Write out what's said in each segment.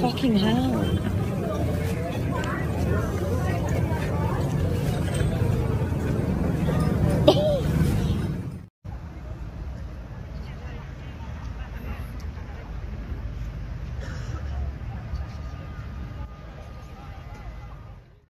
Fucking hell.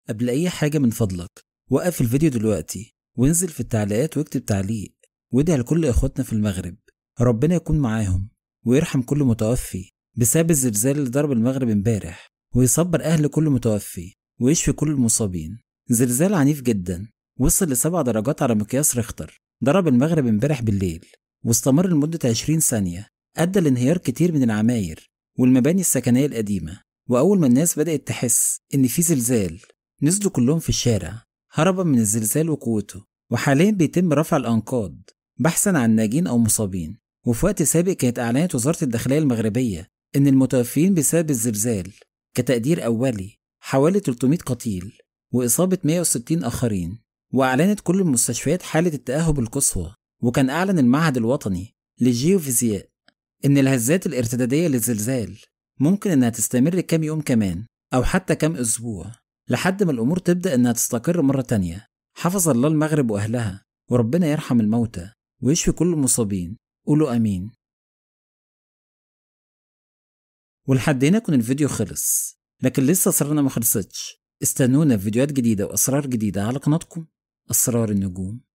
قبل أي حاجة من فضلك وقف الفيديو دلوقتي وانزل في التعليقات واكتب تعليق وادعي لكل إخواتنا في المغرب ربنا يكون معاهم ويرحم كل متوفي بسبب الزلزال اللي ضرب المغرب امبارح ويصبر أهل كل متوفي ويشفي كل المصابين زلزال عنيف جدا وصل لسبع درجات على مقياس ريختر ضرب المغرب امبارح بالليل واستمر لمدة 20 ثانية أدى لانهيار كتير من العماير والمباني السكنية القديمة وأول ما الناس بدأت تحس إن في زلزال نزلوا كلهم في الشارع هربا من الزلزال وقوته وحاليا بيتم رفع الأنقاض بحثا عن ناجين أو مصابين وفي وقت سابق كانت أعلنت وزارة الداخلية المغربية إن المتوفين بسبب الزلزال كتقدير أولي حوالي 300 قتيل وإصابة 160 آخرين وأعلنت كل المستشفيات حالة التأهب القصوى وكان أعلن المعهد الوطني للجيوفيزياء إن الهزات الارتدادية للزلزال ممكن إنها تستمر كام يوم كمان أو حتى كام أسبوع لحد ما الأمور تبدأ إنها تستقر مرة تانية حفظ الله المغرب وأهلها وربنا يرحم الموتى ويشفي كل المصابين قولوا أمين ولحد هنا يكون الفيديو خلص لكن لسه أسرارنا ما خلصتش استنونا في فيديوهات جديدة وأسرار جديدة على قناتكم أسرار النجوم